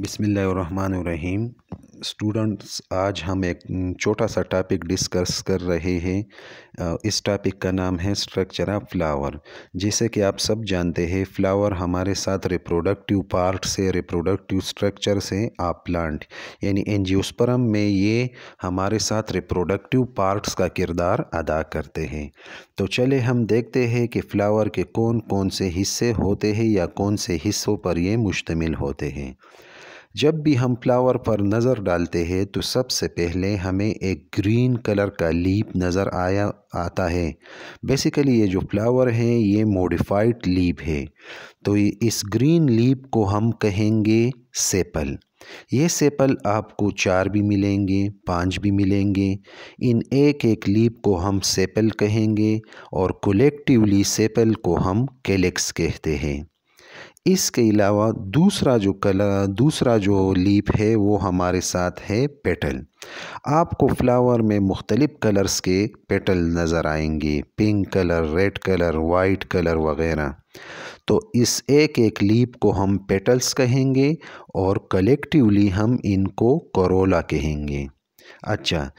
बिसमीम स्टूडेंट्स आज हम एक छोटा सा टॉपिक डिस्कस कर रहे हैं इस टॉपिक का नाम है स्ट्रक्चर ऑफ फ्लावर जैसे कि आप सब जानते हैं फ्लावर हमारे साथ रिप्रोडक्टिव पार्ट से रिप्रोडक्टिव स्ट्रक्चर से आप प्लांट यानी एनजियोस्पर्म में ये हमारे साथ रिप्रोडक्टिव पार्ट्स का किरदार अदा करते हैं तो चले हम देखते हैं कि फ्लावर के कौन कौन से हिस्से होते हैं या कौन से हिस्सों पर ये मुश्तमिल होते हैं जब भी हम फ्लावर पर नज़र डालते हैं तो सबसे पहले हमें एक ग्रीन कलर का लीप नज़र आया आता है बेसिकली ये जो फ्लावर है ये मॉडिफाइड लीप है तो इस ग्रीन लीप को हम कहेंगे सेपल ये सेपल आपको चार भी मिलेंगे पांच भी मिलेंगे इन एक एक लीप को हम सेपल कहेंगे और कलेक्टिवली सेपल को हम कैलेक्स कहते हैं इसके अलावा दूसरा जो कलर दूसरा जो लीप है वो हमारे साथ है पेटल आपको फ्लावर में मुख्तलिफ़ कलर्स के पेटल नज़र आएंगे pink colour red colour white colour वग़ैरह तो इस एक एक लीप को हम पेटल्स कहेंगे और कलेक्टिवली हम इनको करोला कहेंगे अच्छा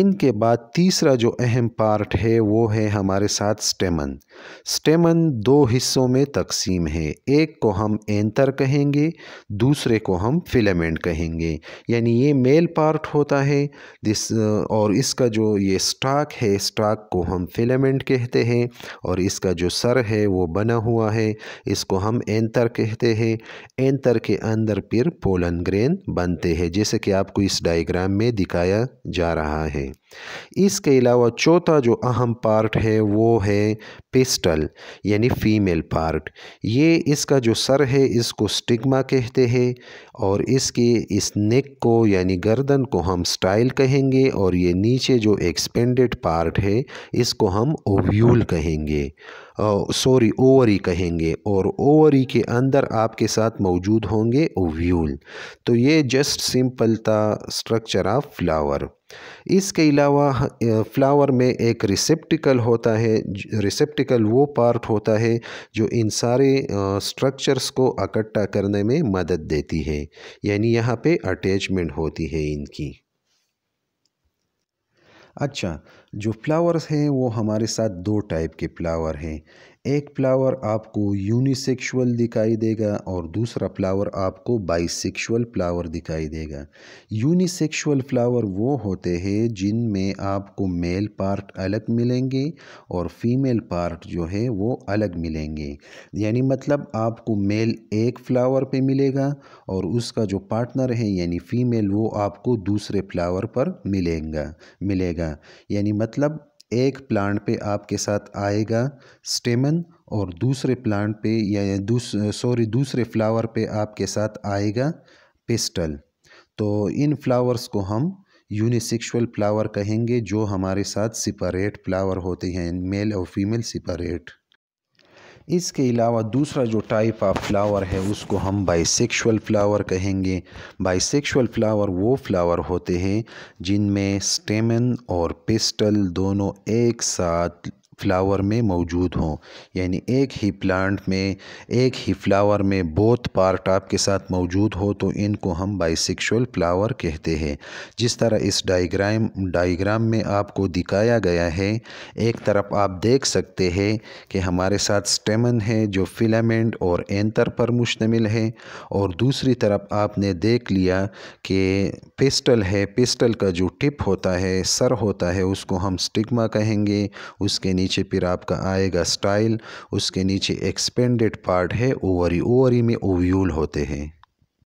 इनके बाद तीसरा जो अहम पार्ट है वो है हमारे साथ स्टेमन स्टेमन दो हिस्सों में तकसीम है एक को हम एंतर कहेंगे दूसरे को हम फिलामेंट कहेंगे यानी ये मेल पार्ट होता है दिस और इसका जो ये स्टाक है स्टाक को हम फिलामेंट कहते हैं और इसका जो सर है वो बना हुआ है इसको हम एंतर कहते हैं एंतर के अंदर फिर पोलन ग्रेन बनते हैं जैसे कि आपको इस डाइग्राम में दिखाया बताया जा रहा है इसके अलावा चौथा जो अहम पार्ट है वो है पिस्टल यानी फीमेल पार्ट ये इसका जो सर है इसको स्टिग्मा कहते हैं और इसके इस नेक को यानी गर्दन को हम स्टाइल कहेंगे और ये नीचे जो एक्सपेंडेड पार्ट है इसको हम ओव्यूल कहेंगे सॉरी ओवरी कहेंगे और ओवरी के अंदर आपके साथ मौजूद होंगे ओव्यूल तो ये जस्ट सिंपल था स्ट्रक्चर ऑफ फ्लावर फ्लावर इसके अलावा फ्लावर में एक रिसेप्टिकल होता है रिसेप्टिकल वो पार्ट होता है जो इन सारे स्ट्रक्चर्स को इकट्ठा करने में मदद देती है यानी यहाँ पे अटैचमेंट होती है इनकी अच्छा जो फ्लावर्स हैं वो हमारे साथ दो टाइप के फ्लावर हैं एक फ्लावर आपको यूनिसेक्सुअल दिखाई देगा और दूसरा फ्लावर आपको बाइसेक्सुअल फ्लावर दिखाई देगा यूनिसेक्सुअल फ्लावर वो होते हैं जिनमें आपको मेल पार्ट अलग मिलेंगे और फीमेल पार्ट जो है वो अलग मिलेंगे यानी मतलब आपको मेल एक फ्लावर पे मिलेगा और उसका जो पार्टनर है यानी फीमेल वो आपको दूसरे फ्लावर पर मिलेगा मिलेगा यानी मतलब एक प्लांट पे आपके साथ आएगा स्टेमन और दूसरे प्लांट पे या दूस सॉरी दूसरे फ्लावर पे आपके साथ आएगा पिस्टल तो इन फ्लावर्स को हम यूनिसेक्सुअल फ्लावर कहेंगे जो हमारे साथ सेपरेट फ्लावर होते हैं मेल और फीमेल सेपरेट इसके अलावा दूसरा जो टाइप ऑफ फ्लावर है उसको हम बाइसेक्सुअल फ्लावर कहेंगे बाइसेक्शुअल फ्लावर वो फ्लावर होते हैं जिनमें स्टेमन और पिस्टल दोनों एक साथ फ्लावर में मौजूद हों यानी एक ही प्लांट में एक ही फ्लावर में बोथ पार्ट आपके साथ मौजूद हो तो इनको हम बाइसेक्सुअल फ्लावर कहते हैं जिस तरह इस डायग्राम डायग्राम में आपको दिखाया गया है एक तरफ आप देख सकते हैं कि हमारे साथ स्टेमन है जो फिलामेंट और एंतर पर मुश्तमिल है और दूसरी तरफ आपने देख लिया कि पिस्टल है पिस्टल का जो टिप होता है सर होता है उसको हम स्टिग्मा कहेंगे उसके नीचे नीचे फिर आपका आएगा स्टाइल उसके नीचे एक्सपेंडेड पार्ट है ओवरी ओवरी में ओव्यूल होते हैं